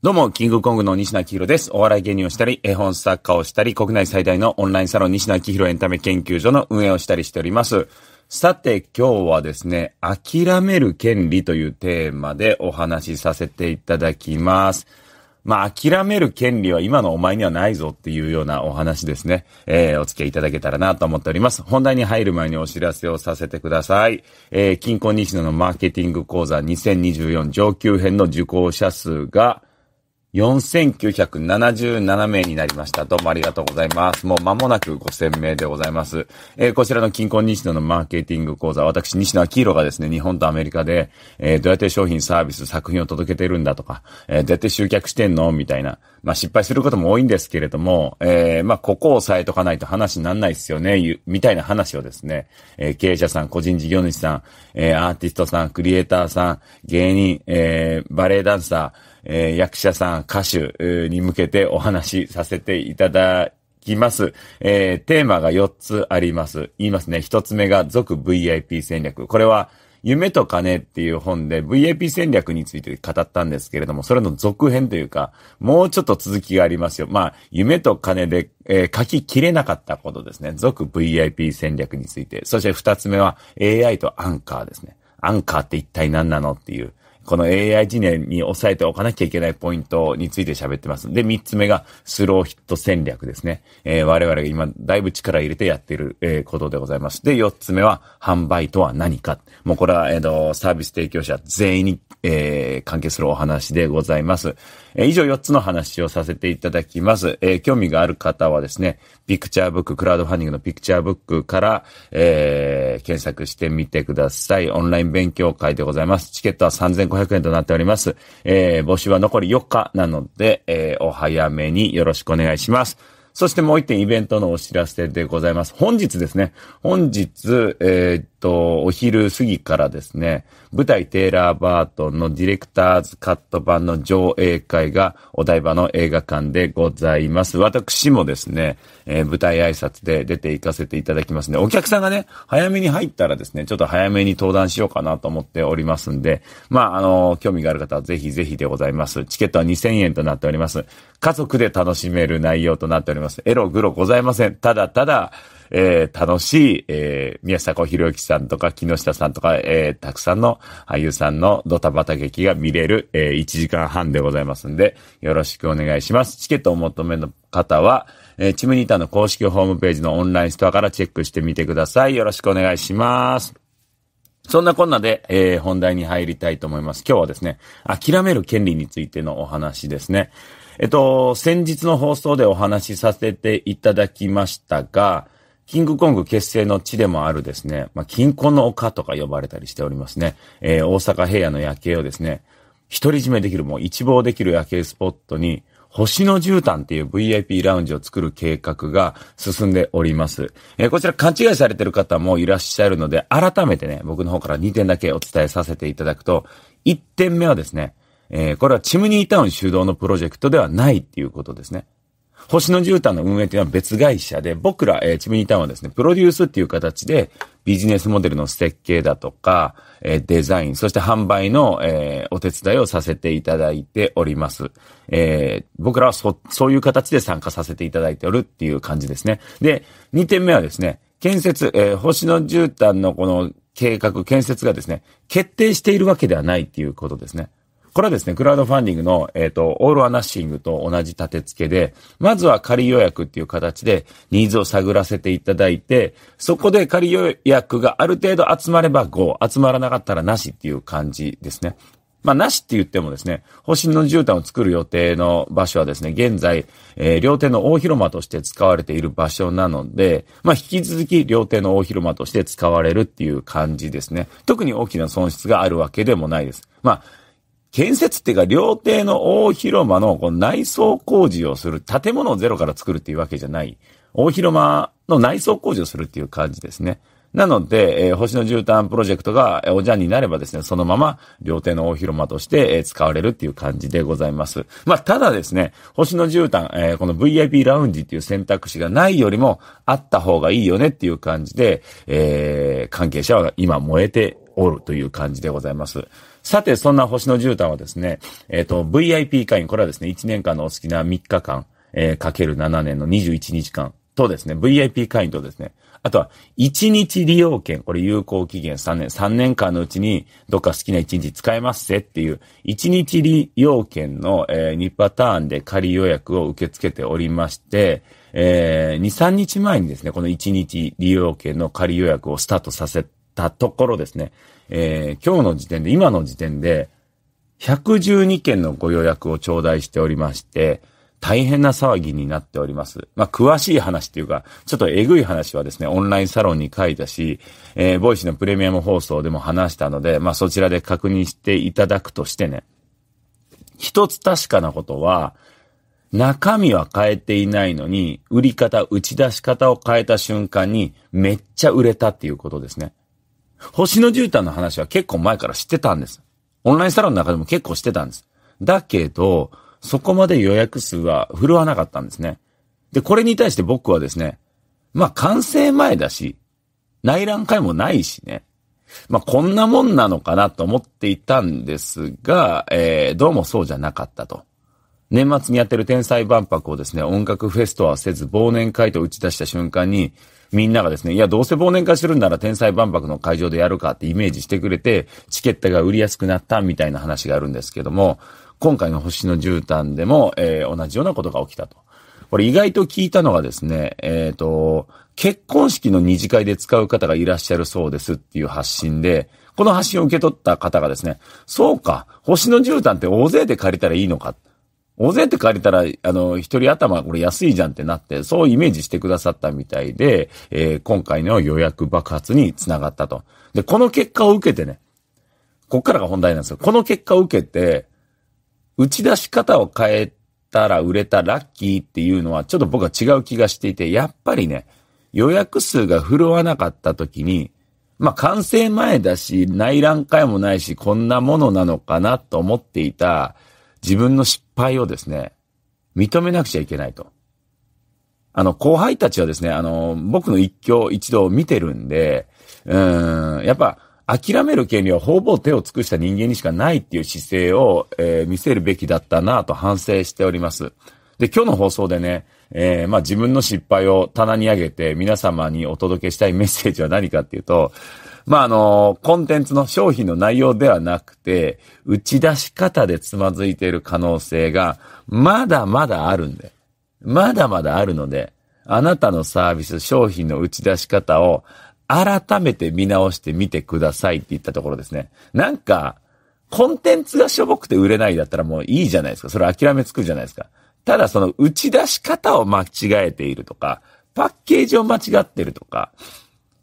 どうも、キングコングの西野明宏です。お笑い芸人をしたり、絵本作家をしたり、国内最大のオンラインサロン西野明宏エンタメ研究所の運営をしたりしております。さて、今日はですね、諦める権利というテーマでお話しさせていただきます。まあ、諦める権利は今のお前にはないぞっていうようなお話ですね。えー、お付き合いいただけたらなと思っております。本題に入る前にお知らせをさせてください。えー、近郊西野のマーケティング講座2024上級編の受講者数が、4977名になりました。どうもありがとうございます。もう間もなく5000名でございます。えー、こちらの近婚西野のマーケティング講座、私西野明宏がですね、日本とアメリカで、えー、どうやって商品サービス、作品を届けてるんだとか、えー、どうやって集客してんのみたいな。まあ失敗することも多いんですけれども、えまあここを押さえとかないと話になんないですよね、みたいな話をですね、え経営者さん、個人事業主さん、えアーティストさん、クリエイターさん、芸人、えバレエダンサー、えー、役者さん、歌手に向けてお話しさせていただきます。えー、テーマが4つあります。言いますね。1つ目が続 VIP 戦略。これは、夢と金っていう本で VIP 戦略について語ったんですけれども、それの続編というか、もうちょっと続きがありますよ。まあ、夢と金で、えー、書ききれなかったことですね。続 VIP 戦略について。そして二つ目は AI とアンカーですね。アンカーって一体何なのっていう、この AI 次年に抑えておかなきゃいけないポイントについて喋ってます。で、3つ目がスローヒット戦略ですね。えー、我々が今だいぶ力入れてやっている、えー、ことでございます。で、4つ目は販売とは何か。もうこれは、えっ、ー、と、サービス提供者全員にえー、関係するお話でございます。えー、以上4つの話をさせていただきます。えー、興味がある方はですね、ピクチャーブック、クラウドファンディングのピクチャーブックから、えー、検索してみてください。オンライン勉強会でございます。チケットは3500円となっております。えー、募集は残り4日なので、えー、お早めによろしくお願いします。そしてもう一点イベントのお知らせでございます。本日ですね。本日、えーと、お昼過ぎからですね、舞台テイラー・バートンのディレクターズカット版の上映会がお台場の映画館でございます。私もですね、えー、舞台挨拶で出て行かせていただきますね。お客さんがね、早めに入ったらですね、ちょっと早めに登壇しようかなと思っておりますんで、まあ、あのー、興味がある方はぜひぜひでございます。チケットは2000円となっております。家族で楽しめる内容となっております。エログロございません。ただただ、えー、楽しい、えー、宮迫博之さんとか木下さんとか、えー、たくさんの俳優さんのドタバタ劇が見れる、えー、1時間半でございますんで、よろしくお願いします。チケットを求めの方は、えー、チムニータの公式ホームページのオンラインストアからチェックしてみてください。よろしくお願いします。そんなこんなで、えー、本題に入りたいと思います。今日はですね、諦める権利についてのお話ですね。えっと、先日の放送でお話しさせていただきましたが、キングコング結成の地でもあるですね、まあ、金庫の丘とか呼ばれたりしておりますね。えー、大阪平野の夜景をですね、独り占めできる、もう一望できる夜景スポットに、星の絨毯っていう VIP ラウンジを作る計画が進んでおります。えー、こちら勘違いされてる方もいらっしゃるので、改めてね、僕の方から2点だけお伝えさせていただくと、1点目はですね、えー、これはチムニータウン主導のプロジェクトではないっていうことですね。星野絨毯の運営というのは別会社で、僕ら、えー、チムニタウンはですね、プロデュースっていう形で、ビジネスモデルの設計だとか、えー、デザイン、そして販売の、えー、お手伝いをさせていただいております。えー、僕らはそ、そういう形で参加させていただいておるっていう感じですね。で、2点目はですね、建設、えー、星野絨毯のこの計画、建設がですね、決定しているわけではないっていうことですね。これはですね、クラウドファンディングの、えっ、ー、と、オールアナッシングと同じ立て付けで、まずは仮予約っていう形でニーズを探らせていただいて、そこで仮予約がある程度集まれば GO、集まらなかったらなしっていう感じですね。まあ、なしって言ってもですね、星の絨毯を作る予定の場所はですね、現在、えー、料亭の大広間として使われている場所なので、まあ、引き続き料亭の大広間として使われるっていう感じですね。特に大きな損失があるわけでもないです。まあ、建設っていうか、料亭の大広間のこ内装工事をする、建物をゼロから作るっていうわけじゃない、大広間の内装工事をするっていう感じですね。なので、えー、星の絨毯プロジェクトがおじゃんになればですね、そのまま料亭の大広間として、えー、使われるっていう感じでございます。まあ、ただですね、星の絨毯、えー、この VIP ラウンジっていう選択肢がないよりもあった方がいいよねっていう感じで、え関係者は今燃えておるという感じでございます。さて、そんな星の絨毯はですね、えっ、ー、と、VIP 会員、これはですね、1年間のお好きな3日間、えー、かける7年の21日間とですね、VIP 会員とですね、あとは、1日利用券、これ有効期限3年、3年間のうちに、どっか好きな1日使えますぜっていう、1日利用券の、えー、2パターンで仮予約を受け付けておりまして、えー、2、3日前にですね、この1日利用券の仮予約をスタートさせたところですね、えー、今日の時点で、今の時点で、112件のご予約を頂戴しておりまして、大変な騒ぎになっております。まあ、詳しい話っていうか、ちょっとえぐい話はですね、オンラインサロンに書いたし、えー、ボイスのプレミアム放送でも話したので、まあ、そちらで確認していただくとしてね、一つ確かなことは、中身は変えていないのに、売り方、打ち出し方を変えた瞬間に、めっちゃ売れたっていうことですね。星の絨毯の話は結構前から知ってたんです。オンラインサロンの中でも結構してたんです。だけど、そこまで予約数は振るわなかったんですね。で、これに対して僕はですね、まあ完成前だし、内覧会もないしね。まあこんなもんなのかなと思っていたんですが、えー、どうもそうじゃなかったと。年末にやってる天才万博をですね、音楽フェストはせず忘年会と打ち出した瞬間に、みんながですね、いや、どうせ忘年会するんなら天才万博の会場でやるかってイメージしてくれて、チケットが売りやすくなったみたいな話があるんですけども、今回の星の絨毯でも、えー、同じようなことが起きたと。これ意外と聞いたのがですね、えっ、ー、と、結婚式の二次会で使う方がいらっしゃるそうですっていう発信で、この発信を受け取った方がですね、そうか、星の絨毯って大勢で借りたらいいのか。大勢って借りたら、あの、一人頭これ安いじゃんってなって、そうイメージしてくださったみたいで、えー、今回の予約爆発につながったと。で、この結果を受けてね、こっからが本題なんですよ。この結果を受けて、打ち出し方を変えたら売れたラッキーっていうのは、ちょっと僕は違う気がしていて、やっぱりね、予約数が振るわなかった時に、まあ、完成前だし、内覧会もないし、こんなものなのかなと思っていた、自分の失敗をですね、認めなくちゃいけないと。あの、後輩たちはですね、あの、僕の一挙一動を見てるんで、うん、やっぱ、諦める権利はほぼ手を尽くした人間にしかないっていう姿勢を、えー、見せるべきだったなと反省しております。で、今日の放送でね、えー、まあ自分の失敗を棚に上げて皆様にお届けしたいメッセージは何かっていうと、まあ、あの、コンテンツの商品の内容ではなくて、打ち出し方でつまずいている可能性が、まだまだあるんで。まだまだあるので、あなたのサービス、商品の打ち出し方を、改めて見直してみてくださいって言ったところですね。なんか、コンテンツがしょぼくて売れないだったらもういいじゃないですか。それ諦めつくじゃないですか。ただその打ち出し方を間違えているとか、パッケージを間違ってるとか、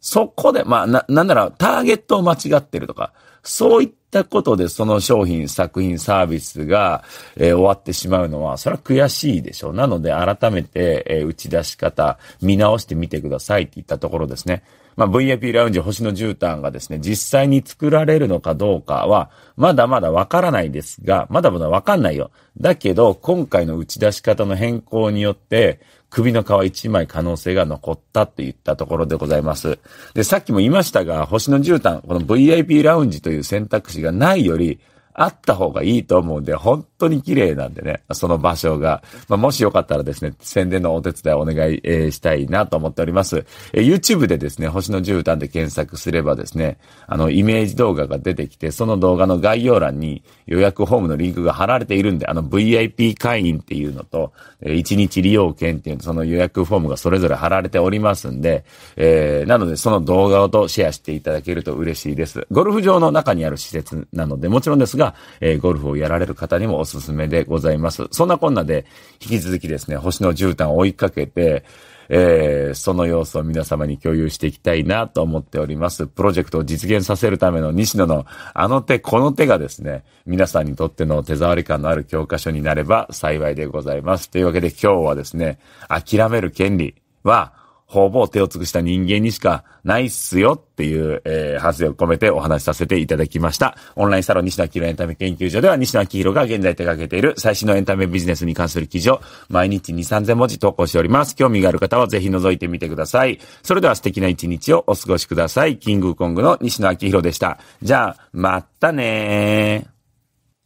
そこで、まあ、な、なんなら、ターゲットを間違ってるとか、そういったことで、その商品、作品、サービスが、えー、終わってしまうのは、それは悔しいでしょう。なので、改めて、えー、打ち出し方、見直してみてくださいって言ったところですね。まあ、VIP ラウンジ星の絨毯がですね、実際に作られるのかどうかは、まだまだわからないですが、まだまだわかんないよ。だけど、今回の打ち出し方の変更によって、首の皮1枚可能性が残ったって言ったところでございます。で、さっきも言いましたが、星の絨毯、この VIP ラウンジという選択肢がないより、あった方がいいと思うんで、本当に綺麗なんでね、その場所が。まあ、もしよかったらですね、宣伝のお手伝いお願い、えー、したいなと思っております。えー、YouTube でですね、星の絨毯で検索すればですね、あの、イメージ動画が出てきて、その動画の概要欄に予約ホームのリンクが貼られているんで、あの、VIP 会員っていうのと、えー、1日利用券っていうの、その予約フォームがそれぞれ貼られておりますんで、えー、なので、その動画をとシェアしていただけると嬉しいです。ゴルフ場の中にある施設なので、もちろんですが、えー、ゴルフをやられる方にもおすすめでございます。そんなこんなで、引き続きですね、星の絨毯を追いかけて、えー、その様子を皆様に共有していきたいなと思っております。プロジェクトを実現させるための西野のあの手この手がですね、皆さんにとっての手触り感のある教科書になれば幸いでございます。というわけで今日はですね、諦める権利は、ほぼ手を尽くした人間にしかないっすよっていう、えー、反省を込めてお話しさせていただきました。オンラインサロン西野明宏エンタメ研究所では西野明宏が現在手掛けている最新のエンタメビジネスに関する記事を毎日2、3000文字投稿しております。興味がある方はぜひ覗いてみてください。それでは素敵な一日をお過ごしください。キングコングの西野明宏でした。じゃあ、またねー。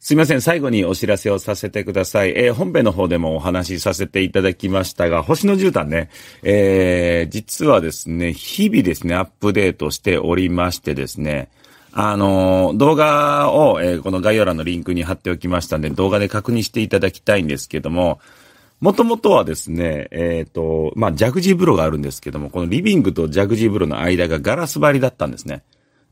すいません。最後にお知らせをさせてください。えー、本編の方でもお話しさせていただきましたが、星の絨毯ね、えー、実はですね、日々ですね、アップデートしておりましてですね、あのー、動画を、えこの概要欄のリンクに貼っておきましたんで、動画で確認していただきたいんですけども、もともとはですね、えっ、と、まあ、ジャグジー風呂があるんですけども、このリビングとジャグジー風呂の間がガラス張りだったんですね。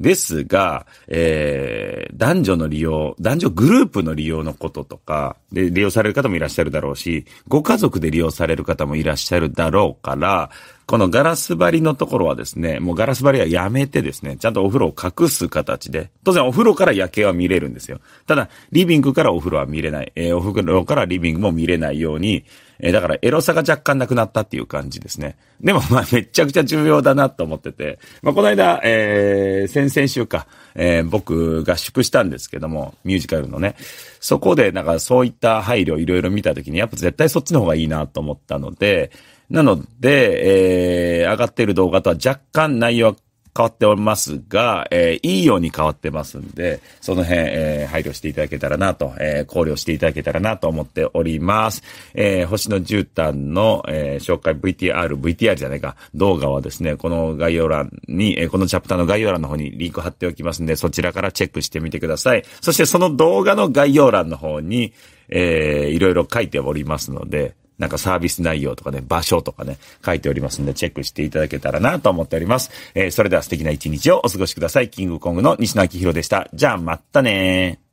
ですが、えー、男女の利用、男女グループの利用のこととか、で、利用される方もいらっしゃるだろうし、ご家族で利用される方もいらっしゃるだろうから、このガラス張りのところはですね、もうガラス張りはやめてですね、ちゃんとお風呂を隠す形で、当然お風呂から夜景は見れるんですよ。ただ、リビングからお風呂は見れない、えー、お風呂からリビングも見れないように、えー、だからエロさが若干なくなったっていう感じですね。でもまあめちゃくちゃ重要だなと思ってて、まあこの間、えー、先々週か、えー、僕合宿したんですけども、ミュージカルのね。そこでなんかそういった配慮いろいろ見た時に、やっぱ絶対そっちの方がいいなと思ったので、なので、えー、上がっている動画とは若干内容は変わっておりますが、えー、いいように変わってますんで、その辺、えー、配慮していただけたらなと、えー、考慮していただけたらなと思っております。えー、星野絨毯の、えー、紹介 VTR、VTR じゃないか、動画はですね、この概要欄に、えー、このチャプターの概要欄の方にリンク貼っておきますんで、そちらからチェックしてみてください。そしてその動画の概要欄の方に、えー、いろいろ書いておりますので、なんかサービス内容とかね、場所とかね、書いておりますんで、チェックしていただけたらなと思っております。えー、それでは素敵な一日をお過ごしください。キングコングの西野明宏でした。じゃあ、またねー。